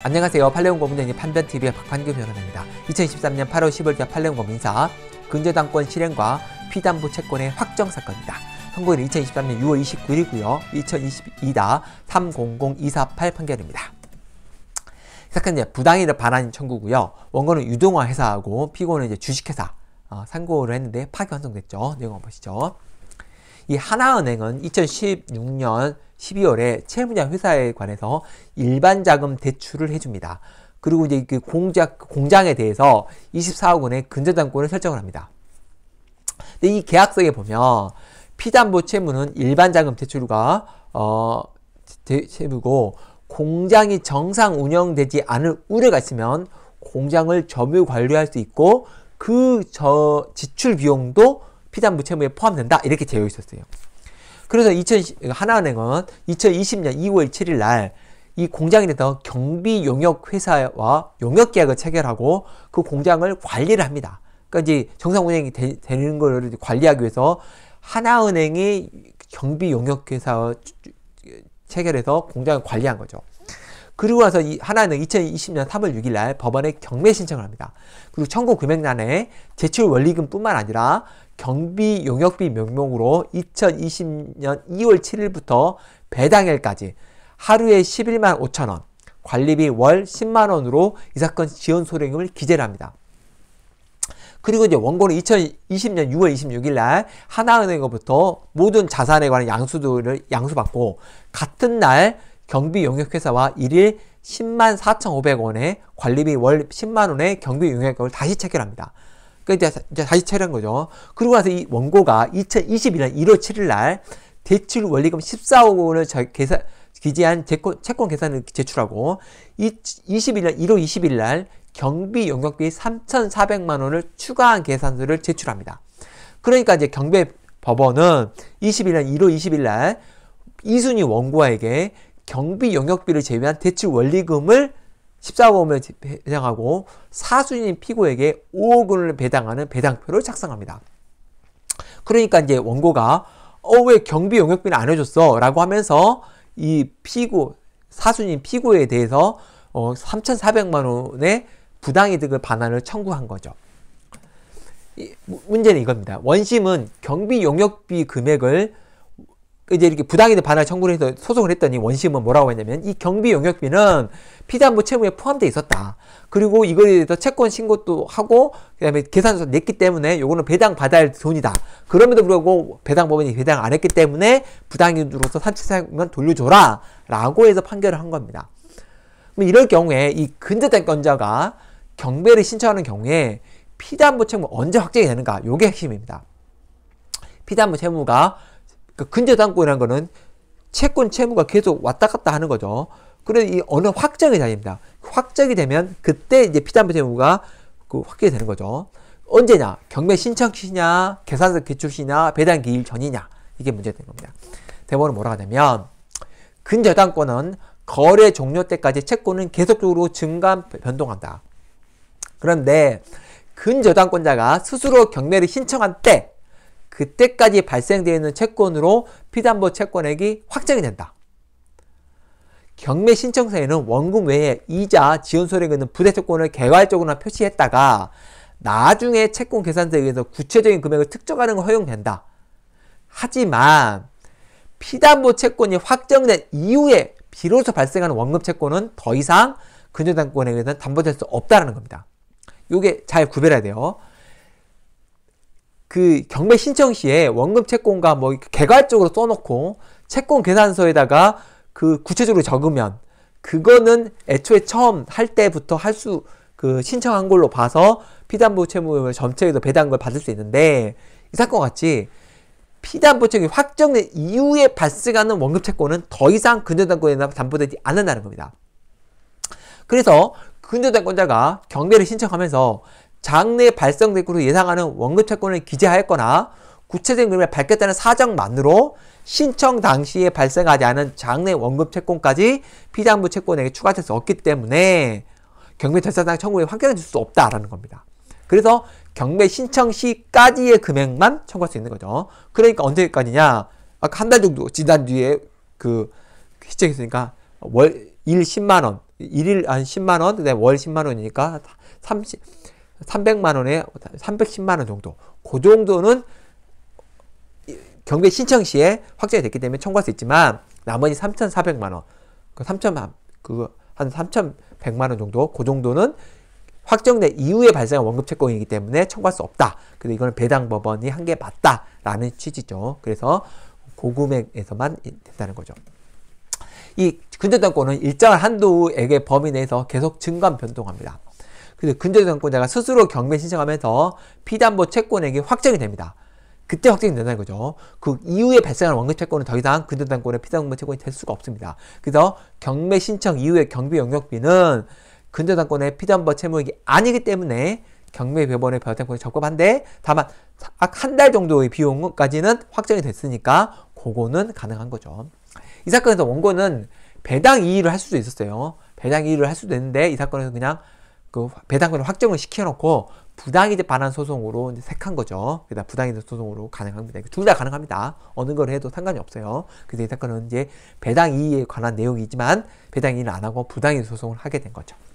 안녕하세요. 팔레온 고문전이 판변TV의 박환규 변호사입니다. 2023년 8월 1 0일자 팔레온 고민사 근저당권 실행과 피담보 채권의 확정 사건입니다. 선고일은 2023년 6월 29일이고요. 2022다 300248 판결입니다. 사건은 부당이득 반환 인 청구고요. 원고는 유동화 회사하고 피고는 이제 주식회사 어, 상고를 했는데 파기 환송됐죠. 내용 한번 보시죠. 이 하나은행은 2016년 12월에 채무자 회사에 관해서 일반 자금 대출을 해줍니다. 그리고 이제 그 공작, 공장에 대해서 24억 원의 근저당권을 설정을 합니다. 근데 이 계약서에 보면 피담보 채무는 일반 자금 대출과 어, 대, 채무고 공장이 정상 운영되지 않을 우려가 있으면 공장을 점유 관리할 수 있고 그 저 지출 비용도 피담보 채무에 포함된다 이렇게 되어 있었어요. 그래서 2000, 그러니까 하나은행은 2020년 2월 7일 날 이 공장이 됐던 경비 용역 회사와 용역 계약을 체결하고 그 공장을 관리를 합니다. 그러니까 이제 정상 운행이 되, 되는 걸 관리하기 위해서 하나은행이 경비 용역 회사 체결해서 공장을 관리한 거죠. 그리고 나서 하나는 2020년 3월 6일 날 법원에 경매 신청을 합니다. 그리고 청구 금액란에 제출 원리금뿐만 아니라 경비 용역비 명목으로 2020년 2월 7일부터 배당일까지 하루에 11만 5천 원, 관리비 월 10만 원으로 이 사건 지원 소령금을 기재를 합니다. 그리고 이제 원고는 2020년 6월 26일 날 하나은행으로부터 모든 자산에 관한 양수들을 양수받고 같은 날 경비용역회사와 일일 10만 4 5 0 0원의 관리비 월 10만 원의 경비용역을 다시 체결합니다. 그 이제, 이제 다시 체결한 거죠. 그리고 나서 이 원고가 2021년 1월 7일 날 대출 원리금 14억 원을 계산, 기재한 채권, 채권 계산을 제출하고 21년 1월 20일 날 경비 용역비 3,400만 원을 추가한 계산서를 제출합니다. 그러니까 이제 경비 법원은 21년 1월 20일 날 이순희 원고에게 경비 영역비를 제외한 대출 원리금을 14억 원을 배당하고 사수인 피고에게 5억 원을 배당하는 배당표를 작성합니다. 그러니까 이제 원고가 어왜 경비 영역비는 안 해줬어? 라고 하면서 이 피고 사수인 피고에 대해서 어 3,400만 원의 부당이득을 반환을 청구한 거죠. 뭐, 문제는 이겁니다. 원심은 경비 용역비 금액을 이제 이렇게 부당이득 반환 청구를 해서 소송을 했더니 원심은 뭐라고 했냐면 이 경비 용역비는 피담부 채무에 포함되어 있었다. 그리고 이거에 대해서 채권 신고도 하고 그다음에 계산서 냈기 때문에 요거는 배당 받아야 할 돈이다. 그럼에도 불구하고 배당 법원이 배당 안 했기 때문에 부당이득으로서 산치사용만 돌려줘라 라고 해서 판결을 한 겁니다. 그럼 이럴 경우에 이 근저당권자가 경배를 신청하는 경우에 피담보 채무 언제 확정이 되는가 요게 핵심입니다. 피담보 채무가 그 근저당권이라는 거는 채권 채무가 계속 왔다 갔다 하는 거죠. 그래서 이 어느 확정이 됩니다. 그 확정이 되면 그때 이제 피담보 채무가 그 확정이 되는 거죠. 언제냐? 경매 신청 시냐, 계산서 기출 시냐, 배당 기일 전이냐. 이게 문제되는 겁니다. 대법은 뭐라고 하냐면 근저당권은 거래 종료 때까지 채권은 계속적으로 증감 변동한다. 그런데 근저당권자가 스스로 경매를 신청한 때 그때까지 발생되어 있는 채권으로 피담보 채권액이 확정이 된다. 경매 신청서에는 원금 외에 이자, 지원 소액 있는 부대 채권을 개괄적으로 표시했다가 나중에 채권 계산서에 의해서 구체적인 금액을 특정하는 걸 허용된다. 하지만 피담보 채권이 확정된 이후에 비로소 발생하는 원금 채권은 더 이상 근저당권에 의해서 담보될 수 없다는 겁니다. 요게 잘 구별해야 돼요. 그 경매 신청 시에 원금 채권과 뭐 개괄적으로 써놓고 채권 계산서에다가 그 구체적으로 적으면 그거는 애초에 처음 할 때부터 할 수 그 신청한 걸로 봐서 피담보 채무금을 점체에도 배당을 금 받을 수 있는데 이 사건 같이 피담보 채권 확정된 이후에 발생하는 원금 채권은 더 이상 근저당권에 담보되지 않는다는 겁니다. 그래서 근저당권자가 경매를 신청하면서 장래 발생될 것으로 예상하는 원금 채권을 기재하였거나 구체적인 그림을 밝혔다는 사정만으로 신청 당시에 발생하지 않은 장래 원금 채권까지 피장부 채권에게 추가될 수 없기 때문에 경매 절차상 청구에 확경해줄 수 없다라는 겁니다. 그래서 경매 신청 시까지의 금액만 청구할 수 있는 거죠. 그러니까 언제까지냐? 아까 한 달 정도 지난 뒤에 그 시청했으니까 월일 십만 원, 일일 한 십만 원, 그다음월 십만 원이니까 삼십 300만 원에 310만 원 정도 그 정도는 경비 신청 시에 확정이 됐기 때문에 청구할 수 있지만 나머지 3,400만 원, 그 3,000만 그한 3,100만 원 정도 그 정도는 확정된 이후에 발생한 원금 채권이기 때문에 청구할 수 없다. 그래서 이거는 배당 법원이 한 게 맞다라는 취지죠. 그래서 고금액에서만 그 된다는 거죠. 이 근저당권은 일정한 한도액의 범위 내에서 계속 증감 변동합니다. 그래서 근저당권자가 스스로 경매 신청하면서 피담보 채권액이 확정이 됩니다. 그때 확정이 된다는 거죠. 그 이후에 발생한 원금 채권은 더 이상 근저당권의 피담보 채권이 될 수가 없습니다. 그래서 경매 신청 이후의 경비 영역비는 근저당권의 피담보 채무액이 아니기 때문에 경매 배번의 변화권이 적법한데 다만 한 달 정도의 비용까지는 확정이 됐으니까 그거는 가능한 거죠. 이 사건에서 원고는 배당 이의를 할 수도 있었어요. 배당 이의를 할 수도 있는데 이 사건에서 그냥 그 배당금을 확정을 시켜놓고 부당이득 반환 소송으로 이제 색한 거죠. 그다 부당이득 소송으로 가능합니다. 둘 다 가능합니다. 어느 걸 해도 상관이 없어요. 그래서 이 사건은 이제 배당 이의에 관한 내용이지만 배당 이의는 안 하고 부당이득 소송을 하게 된 거죠.